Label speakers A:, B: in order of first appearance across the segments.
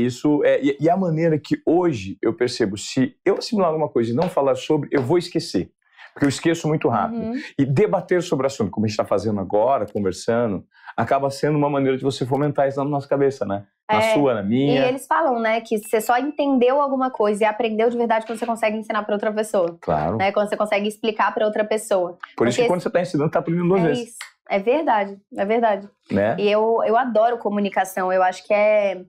A: Isso é, e a maneira que hoje eu percebo, se eu assimilar alguma coisa e não falar sobre, eu vou esquecer, porque eu esqueço muito rápido. Uhum. E debater sobre o assunto, como a gente está fazendo agora, conversando, acaba sendo uma maneira de você fomentar isso na nossa cabeça, né? Na é, sua, na minha. E eles
B: falam, né, que você só entendeu alguma coisa e aprendeu de verdade quando você consegue ensinar para outra pessoa. Claro. Né, quando você consegue explicar para outra pessoa. Por Porque isso que quando
A: você está ensinando, está aprendendo duas é vezes. Isso.
B: É verdade, é verdade. Né? E eu, eu adoro comunicação, eu acho que é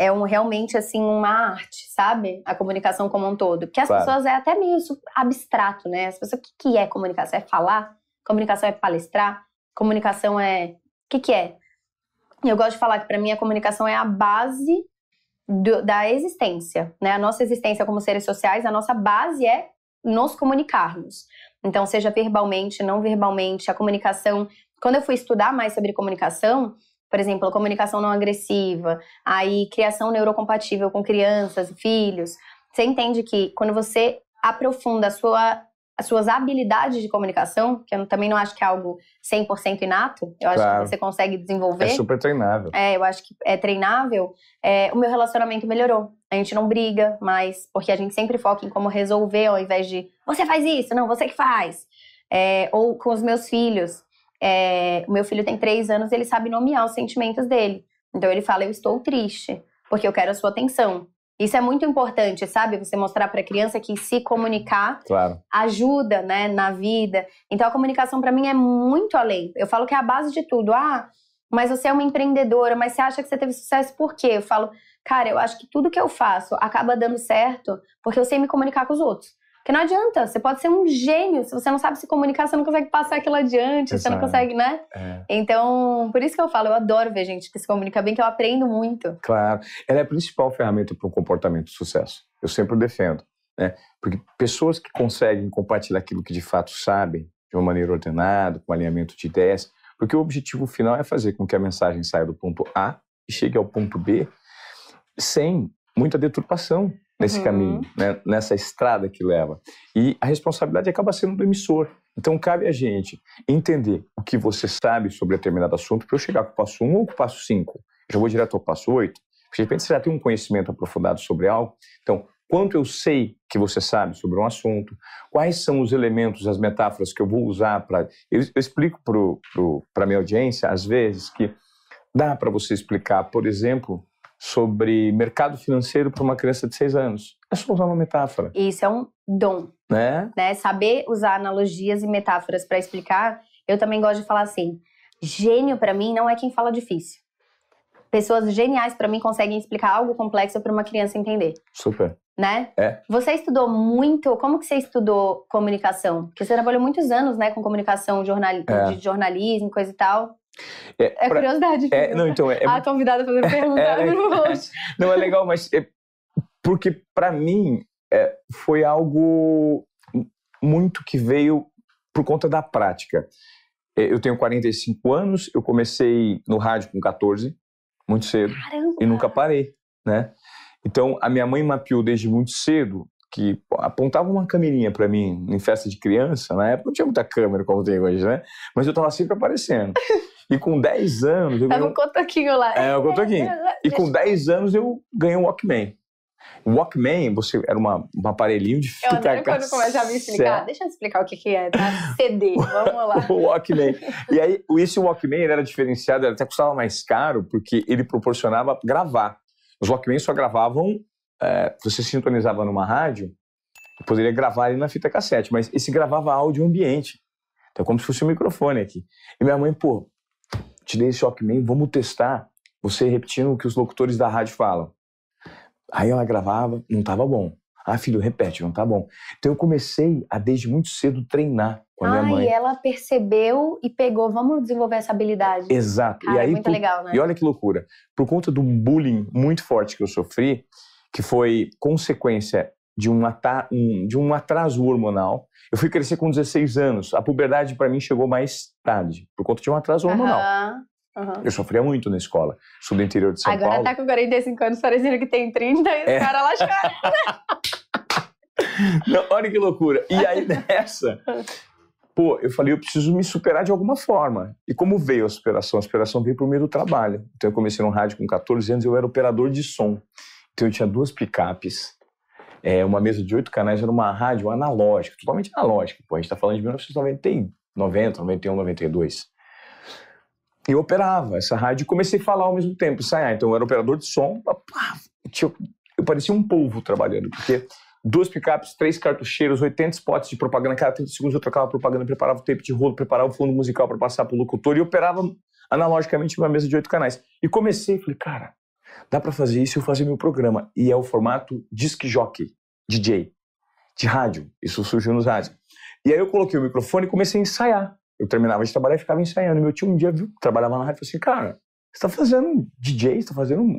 B: é um, realmente assim uma arte, sabe? A comunicação como um todo. Porque as claro. pessoas é até meio abstrato, né? As pessoas, o que, que é comunicação? É falar? Comunicação é palestrar? Comunicação é. O que, que é? Eu gosto de falar que para mim a comunicação é a base do, da existência, né? A nossa existência como seres sociais, a nossa base é nos comunicarmos. Então, seja verbalmente, não verbalmente, a comunicação. Quando eu fui estudar mais sobre comunicação, por exemplo, a comunicação não agressiva, aí criação neurocompatível com crianças e filhos. Você entende que quando você aprofunda sua, as suas habilidades de comunicação, que eu também não acho que é algo 100% inato, eu claro. acho que você consegue é desenvolver. É super treinável. É, eu acho que é treinável. É, o meu relacionamento melhorou. A gente não briga mais, porque a gente sempre foca em como resolver ao invés de você faz isso, não, você que faz. É, ou com os meus filhos. É, o meu filho tem três anos e ele sabe nomear os sentimentos dele. Então ele fala: Eu estou triste, porque eu quero a sua atenção. Isso é muito importante, sabe? Você mostrar para a criança que se comunicar claro. ajuda, né, na vida. Então a comunicação para mim é muito além. Eu falo que é a base de tudo. Ah, mas você é uma empreendedora, mas você acha que você teve sucesso por quê? Eu falo, cara, eu acho que tudo que eu faço acaba dando certo porque eu sei me comunicar com os outros. Porque não adianta, você pode ser um gênio, se você não sabe se comunicar, você não consegue passar aquilo adiante, Exato. você não consegue, né? É. Então, por isso que eu falo, eu adoro ver gente que se comunica bem, que eu aprendo muito.
A: Claro, ela é a principal ferramenta para o comportamento de sucesso. Eu sempre defendo, né? Porque pessoas que conseguem compartilhar aquilo que de fato sabem, de uma maneira ordenada, com alinhamento de ideias, porque o objetivo final é fazer com que a mensagem saia do ponto A e chegue ao ponto B sem muita deturpação, nesse uhum. caminho, né? nessa estrada que leva. E a responsabilidade acaba sendo do emissor. Então, cabe a gente entender o que você sabe sobre determinado assunto para eu chegar com o passo 1 ou com o passo 5. Já vou direto ao passo 8. De repente, você já tem um conhecimento aprofundado sobre algo. Então, quanto eu sei que você sabe sobre um assunto, quais são os elementos, as metáforas que eu vou usar para. Eu, eu, explico para a minha audiência, às vezes, que dá para você explicar, por exemplo, sobre mercado financeiro para uma criança de 6 anos. É só usar uma metáfora.
B: Isso é um dom. Né? né? Saber usar analogias e metáforas para explicar. Eu também gosto de falar assim: gênio para mim não é quem fala difícil. Pessoas geniais para mim conseguem explicar algo complexo para uma criança entender. Super. Né? É. Você estudou muito, como que você estudou comunicação? Porque você trabalhou muitos anos, né, com comunicação, jornal, é. de jornalismo, coisa e tal.
A: É, é pra, curiosidade. É, né? não, então, é, ah, a
B: convidada fazendo é, é, pergunta. É,
A: não, é legal, mas é, porque para mim foi algo muito que veio por conta da prática. Eu tenho 45 anos, eu comecei no rádio com 14, muito cedo, Caramba. e nunca parei, né? Então, a minha mãe mapeou desde muito cedo que apontava uma câmerinha para mim em festa de criança, na época não tinha muita câmera como tem hoje, né? Mas eu tava sempre aparecendo. E com 10 anos. Tava um
B: cotoquinho lá. É, um cotoquinho. E com
A: 10 anos eu ganhei um Walkman. O Walkman, você era uma, um aparelhinho de fita cassete. Eu adoro quando começa a me explicar.
B: Deixa eu explicar o que, que é, tá? CD, vamos lá. o
A: Walkman. E aí, esse Walkman era diferenciado, ele até custava mais caro, porque ele proporcionava gravar. Os Walkman só gravavam, é, você sintonizava numa rádio, poderia gravar ele na fita cassete, mas esse gravava áudio ambiente. Então, é como se fosse um microfone aqui. E minha mãe, pô, te dei esse Walkman, vamos testar você repetindo o que os locutores da rádio falam. Aí ela gravava, não estava bom. Ah, filho, repete, não tá bom. Então eu comecei a desde muito cedo treinar com a ah, minha mãe. Ah, e
B: ela percebeu e pegou, vamos desenvolver essa habilidade. Exato. Cara, e aí, muito por... legal, né? E
A: olha que loucura. Por conta de um bullying muito forte que eu sofri, que foi consequência de um, um, de um atraso hormonal. Eu fui crescer com 16 anos. A puberdade para mim chegou mais tarde, por conta de um atraso hormonal.
B: Uhum. Uhum. Eu sofria
A: muito na escola. Sou do interior de São Agora Paulo. Agora tá
B: com 45 anos, parecendo que tem 30 e é. os caras
A: lá Não, olha que loucura. E aí nessa, pô, eu falei, eu preciso me superar de alguma forma. E como veio a superação? A superação veio por meio do trabalho. Então eu comecei no rádio com 14 anos, eu era operador de som. Então eu tinha duas picapes é, uma mesa de oito canais era uma rádio analógica, totalmente analógica. Pô, a gente está falando de 1990, 91, 92. E eu operava essa rádio e comecei a falar ao mesmo tempo, ensaiar. Ah, então eu era operador de som, eu, parecia um povo trabalhando, porque duas picapes, três cartucheiros, 80 spots de propaganda, cada 30 segundos eu trocava propaganda, preparava o tape de rolo, preparava o fundo musical para passar para o locutor e operava analogicamente uma mesa de oito canais. E comecei, falei, cara, Dá para fazer isso e eu fazer meu programa. E é o formato disc jockey, DJ, de rádio. Isso surgiu nos rádios. E aí eu coloquei o microfone e comecei a ensaiar. Eu terminava de trabalhar e ficava ensaiando. Meu tio um dia viu, trabalhava na rádio e falou assim, cara, você tá fazendo DJ, você tá fazendo um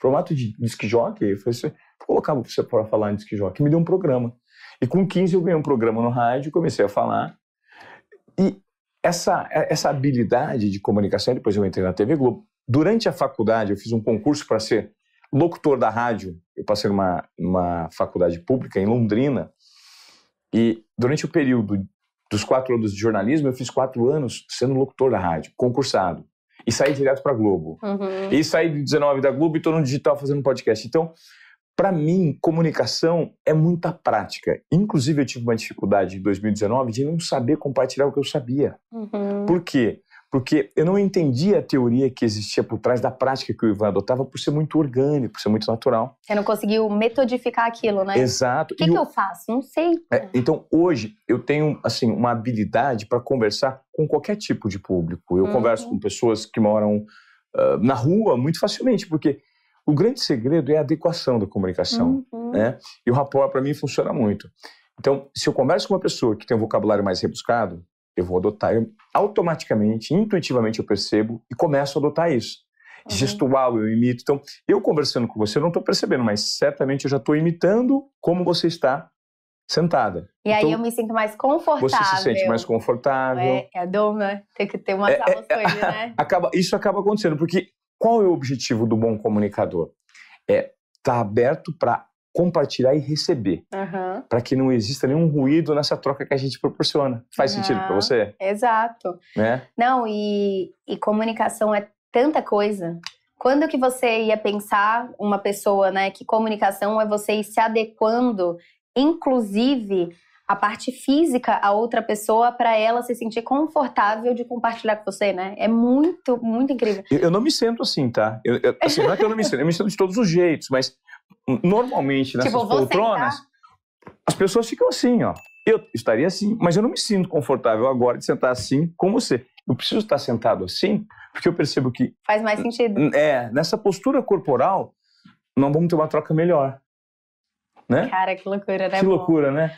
A: formato de disc jockey? Eu falei assim, vou colocar você para falar em disc jockey. Me deu um programa. E com 15 eu ganhei um programa no rádio, e comecei a falar. E essa, essa habilidade de comunicação, depois eu entrei na TV Globo, Durante a faculdade, eu fiz um concurso para ser locutor da rádio. Eu passei numa, numa faculdade pública em Londrina. E durante o período dos quatro anos de jornalismo, eu fiz quatro anos sendo locutor da rádio, concursado. E saí direto para a Globo. Uhum. E saí de 19 da Globo e estou no digital fazendo podcast. Então, para mim, comunicação é muita prática. Inclusive, eu tive uma dificuldade em 2019 de não saber compartilhar o que eu sabia. Uhum. Por quê? Porque porque eu não entendia a teoria que existia por trás da prática que o Ivan adotava por ser muito orgânico, por ser muito natural.
B: Você não conseguiu metodificar aquilo, né? Exato. O que, que eu faço? Não sei.
A: É, então, hoje, eu tenho, assim, uma habilidade para conversar com qualquer tipo de público. Eu uhum. converso com pessoas que moram uh, na rua muito facilmente, porque o grande segredo é a adequação da comunicação, uhum. né? E o rapport, para mim, funciona muito. Então, se eu converso com uma pessoa que tem um vocabulário mais rebuscado, eu vou adotar. Eu, automaticamente, intuitivamente eu percebo e começo a adotar isso. Uhum. Gestual, eu imito. Então, eu conversando com você, eu não estou percebendo, mas certamente eu já estou imitando como você está sentada. E então, aí eu
B: me sinto mais confortável. Você se sente mais
A: confortável. É,
B: é a doma, né? tem que ter uma é, é, é
A: né? Acaba, isso acaba acontecendo, porque qual é o objetivo do bom comunicador? É estar tá aberto para compartilhar e receber, uhum. para que não exista nenhum ruído nessa troca que a gente proporciona. Faz uhum. sentido para você?
B: Exato. Né? Não, e, e comunicação é tanta coisa. Quando que você ia pensar uma pessoa, né, que comunicação é você ir se adequando, inclusive a parte física a outra pessoa para ela se sentir confortável de compartilhar com você, né? É muito, muito incrível.
A: Eu, eu não me sinto assim, tá? Eu, eu, assim, não é que eu não me sinto, eu me sinto de todos os jeitos, mas Normalmente nessas tipo, poltronas, sentar... as pessoas ficam assim, ó. Eu estaria assim, mas eu não me sinto confortável agora de sentar assim com você. Eu preciso estar sentado assim, porque eu percebo que. Faz mais sentido. É, nessa postura corporal, nós vamos ter uma troca melhor. Né?
B: Cara, que loucura, né? Que bom. loucura,
A: né?